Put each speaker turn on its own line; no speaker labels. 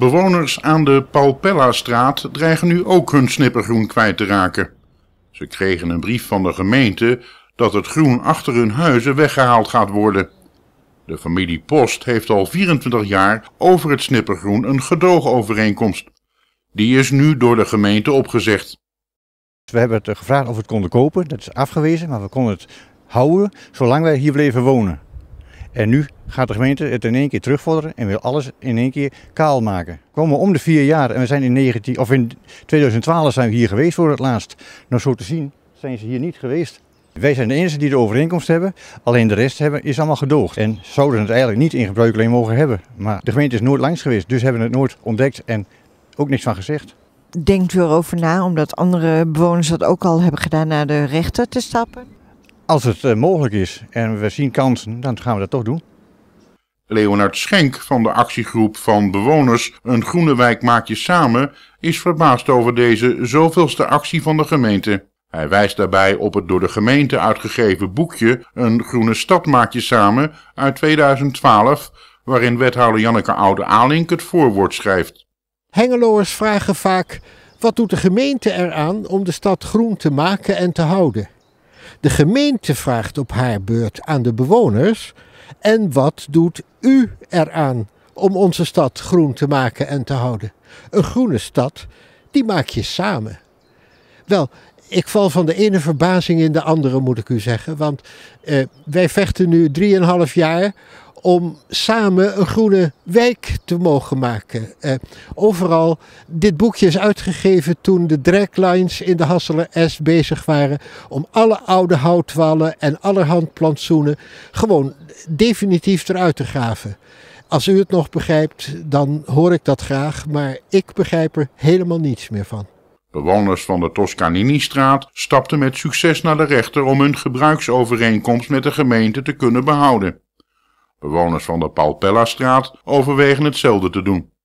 Bewoners aan de Palpella-straat dreigen nu ook hun snippergroen kwijt te raken. Ze kregen een brief van de gemeente dat het groen achter hun huizen weggehaald gaat worden. De familie Post heeft al 24 jaar over het snippergroen een gedoogovereenkomst. Die is nu door de gemeente opgezegd.
We hebben het gevraagd of we het konden kopen. Dat is afgewezen, maar we konden het houden zolang wij hier bleven wonen. En nu gaat de gemeente het in één keer terugvorderen en wil alles in één keer kaal maken. Komen we om de vier jaar en we zijn in, 19, of in 2012 zijn we hier geweest voor het laatst. Nou zo te zien zijn ze hier niet geweest. Wij zijn de enige die de overeenkomst hebben, alleen de rest hebben, is allemaal gedoogd. En zouden het eigenlijk niet in gebruik alleen mogen hebben. Maar de gemeente is nooit langs geweest, dus hebben het nooit ontdekt en ook niks van gezegd. Denkt u erover na, omdat andere bewoners dat ook al hebben gedaan, naar de rechter te stappen? Als het eh, mogelijk is en we zien kansen, dan gaan we dat toch doen. Leonard Schenk van de actiegroep
van bewoners Een Groene Wijk Maak Je Samen is verbaasd over deze zoveelste actie van de gemeente. Hij wijst daarbij op het door de gemeente uitgegeven boekje Een Groene Stad Maak Je Samen uit 2012, waarin wethouder Janneke Oude-Alink het voorwoord schrijft.
Hengeloers vragen vaak, wat doet de gemeente eraan om de stad groen te maken en te houden? De gemeente vraagt op haar beurt aan de bewoners. En wat doet u eraan om onze stad groen te maken en te houden? Een groene stad, die maak je samen. Wel, ik val van de ene verbazing in de andere, moet ik u zeggen. Want eh, wij vechten nu 3,5 jaar om samen een groene wijk te mogen maken. Eh, overal, dit boekje is uitgegeven toen de draglines in de Hasseler S bezig waren om alle oude houtwallen en allerhand plantsoenen gewoon definitief eruit te graven. Als u het nog begrijpt, dan hoor ik dat graag, maar ik begrijp er helemaal niets meer van.
Bewoners van de Toscanini-straat stapten met succes naar de rechter om hun gebruiksovereenkomst met de gemeente te kunnen behouden. Bewoners van de Palpella-straat overwegen hetzelfde te doen.